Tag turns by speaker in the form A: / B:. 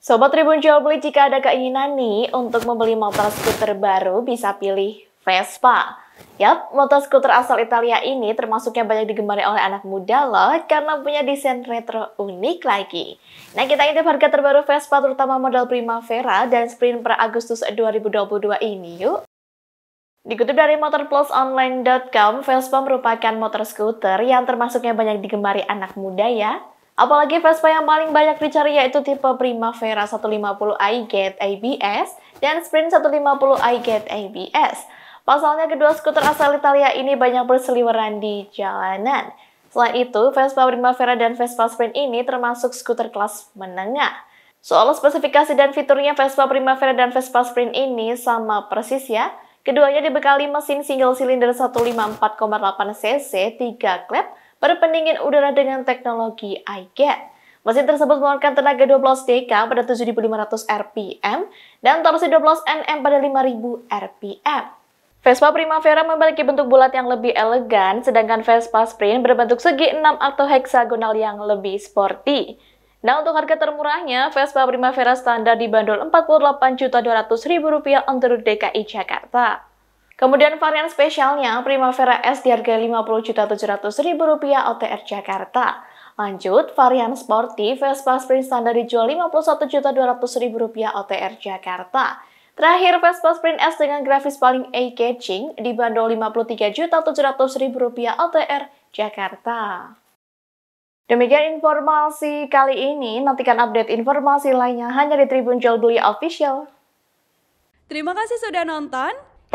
A: Sobat Tribun Jual Beli, jika ada keinginan nih untuk membeli motor skuter baru, bisa pilih Vespa. Yap, motor skuter asal Italia ini termasuknya banyak digemari oleh anak muda loh karena punya desain retro unik lagi. Nah, kita intip harga terbaru Vespa terutama model Primavera dan Sprint per Agustus 2022 ini yuk. Dikutip dari motorplusonline.com, Vespa merupakan motor skuter yang termasuknya banyak digemari anak muda ya. Apalagi Vespa yang paling banyak dicari yaitu tipe Primavera 150i Get ABS dan Sprint 150i Get ABS. Pasalnya kedua skuter asal Italia ini banyak berseliweran di jalanan. Selain itu, Vespa Primavera dan Vespa Sprint ini termasuk skuter kelas menengah. Soal spesifikasi dan fiturnya Vespa Primavera dan Vespa Sprint ini sama persis ya. Keduanya dibekali mesin single silinder 154,8 cc, 3 klep, pendingin udara dengan teknologi iGet. Mesin tersebut mengeluarkan tenaga 12 dk pada 7500 rpm dan torsi 12 Nm pada 5000 rpm. Vespa Primavera memiliki bentuk bulat yang lebih elegan, sedangkan Vespa Sprint berbentuk segi 6 atau heksagonal yang lebih sporty. Nah, untuk harga termurahnya, Vespa Primavera standar dibanderol Rp48.200.000 untuk DKI Jakarta. Kemudian varian spesialnya Primavera S di harga Rp50.700.000 OTR Jakarta. Lanjut, varian sporty Vespa Sprint standar dijual Rp51.200.000 OTR Jakarta. Terakhir, Vespa Sprint S dengan grafis paling eye-catching dibanderol Rp53.700.000 OTR Jakarta. Demikian informasi kali ini, nantikan update informasi lainnya hanya di Tribun Jual Beli Official. Terima kasih sudah nonton.